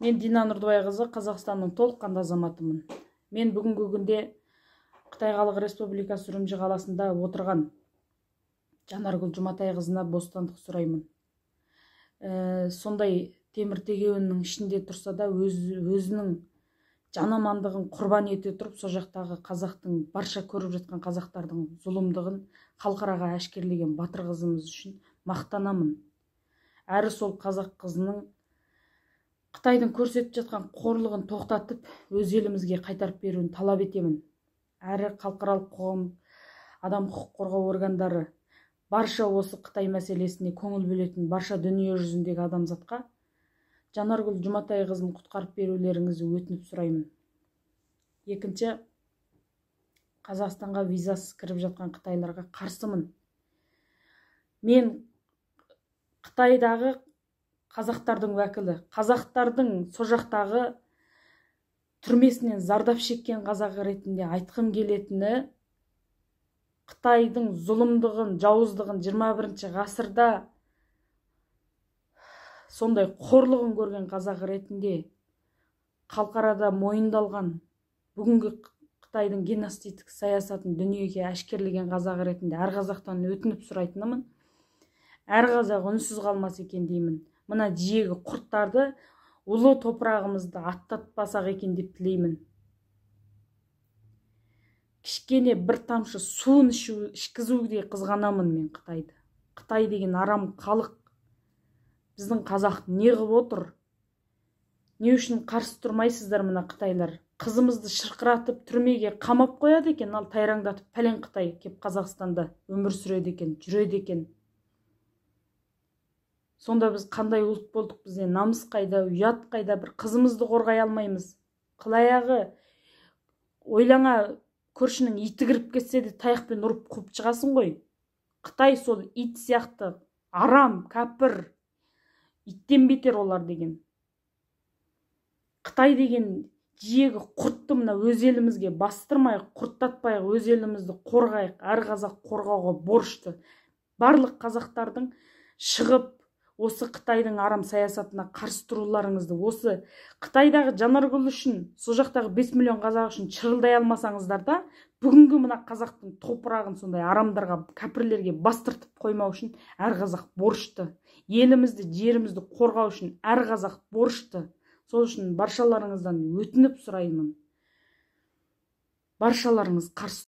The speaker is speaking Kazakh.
мен дина нұрдыбайқызы қазақстанның толыққанды азаматымын мен бүгінгі күнде қытай халық республикасы үрімжі қаласында отырған жанаргүл жұматайқызына бостандық сұраймын ә, сондай темір тегеуінің ішінде тұрса да өзінің жанамандығын құрбан ете тұрып сол жақтағы қазақтың барша көріп жатқан қазақтардың зұлымдығын халықараға әшкерлеген батыр қызымыз үшін мақтанамын әрі сол қазақ қызының қытайдың көрсетіп жатқан қорлығын тоқтатып өз елімізге қайтарып беруін талап етемін әрі халықаралық қоғам адам құқық қорғау органдары барша осы қытай мәселесіне көңіл бөлетін барша дүние жүзіндегі адамзатқа жанаргүл жұматайқызын құтқарып берулеріңізді өтініп сұраймын екінші қазақстанға визасыз кіріп жатқан қытайларға қарсымын мен қытайдағы қазақтардың уәкілі қазақтардың сол жақтағы түрмесінен зардап шеккен қазақ ретінде айтқым келетіні қытайдың зұлымдығын жауыздығын 21 ғасырда сондай қорлығын көрген қазақ ретінде қалқарада мойындалған бүгінгі қытайдың геноцидтік саясатын дүниеге әшкерлеген қазақ ретінде әр қазақтан өтініп сұрайтынымын әр қазақ үнсіз қалмас екен деймін мына жиегі құрттарды ұлы топырағымызды аттатпасақ екен деп тілеймін кішкене бір тамшы суын ішу ішкізуге қызғанамын мен қытайды қытай деген арам халық біздің қазақ не отыр не үшін қарсы тұрмайсыздар мына қытайлар қызымызды шырқыратып түрмеге қамап қояды екен ал тайраңдатып пәлен қытай кеп қазақстанда өмір сүреді екен жүреді екен сонда біз қандай ұлт болдық бізде намыс қайда ұят қайда бір қызымызды қорғай алмаймыз қылаяғы ойлаңа көршінің иті кіріп кетсе де таяқпен ұрып қуып шығасың ғой қытай сол ит сияқты арам кәпір иттен бетер олар деген қытай деген жиегі құртты мына өз елімізге бастырмайық құрттатпайық өз елімізді қорғайық әр қазақ қорғауға борышты барлық қазақтардың шығып осы қытайдың арам саясатына қарсы тұруларыңызды осы қытайдағы жанаргүл үшін сол жақтағы бес миллион қазақ үшін шырылдай алмасаңыздар да бүгінгі мына қазақтың топырағын сондай арамдарға кәпірлерге бастыртып қоймау үшін әр қазақ борышты елімізді жерімізді қорғау үшін әр қазақ борышты сол үшін баршаларыңыздан өтініп сұраймын баршаларыңыз қарсы